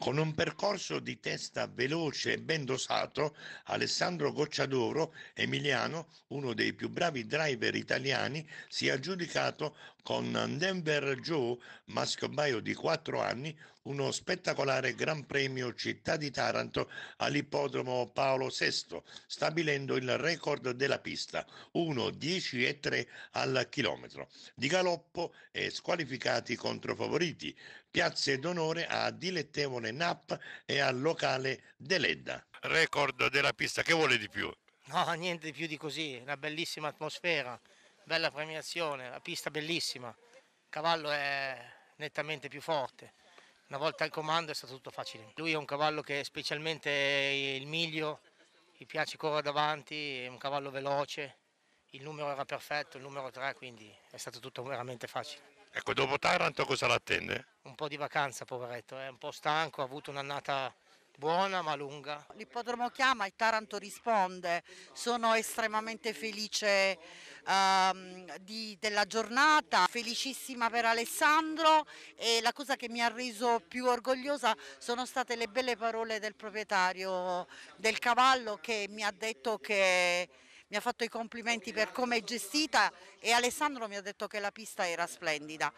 Con un percorso di testa veloce e ben dosato, Alessandro Gocciadoro, emiliano, uno dei più bravi driver italiani, si è aggiudicato con Denver Joe, maschio baio di 4 anni, uno spettacolare Gran Premio Città di Taranto all'ippodromo Paolo VI, stabilendo il record della pista, 1.10.3 al chilometro. Di galoppo e squalificati contro favoriti, piazze d'onore a dilettevole locale NAP e al locale Deledda. Record della pista, che vuole di più? No, niente di più di così, una bellissima atmosfera, bella premiazione, la pista bellissima, il cavallo è nettamente più forte. Una volta al comando è stato tutto facile. Lui è un cavallo che specialmente il miglio gli piace correre davanti, è un cavallo veloce, il numero era perfetto, il numero 3, quindi è stato tutto veramente facile. Ecco, dopo Taranto cosa l'attende? po' di vacanza, poveretto, è eh. un po' stanco, ha avuto un'annata buona ma lunga. L'ippodromo chiama, il Taranto risponde, sono estremamente felice ehm, di, della giornata, felicissima per Alessandro e la cosa che mi ha reso più orgogliosa sono state le belle parole del proprietario del cavallo che mi ha detto che mi ha fatto i complimenti per come è gestita e Alessandro mi ha detto che la pista era splendida.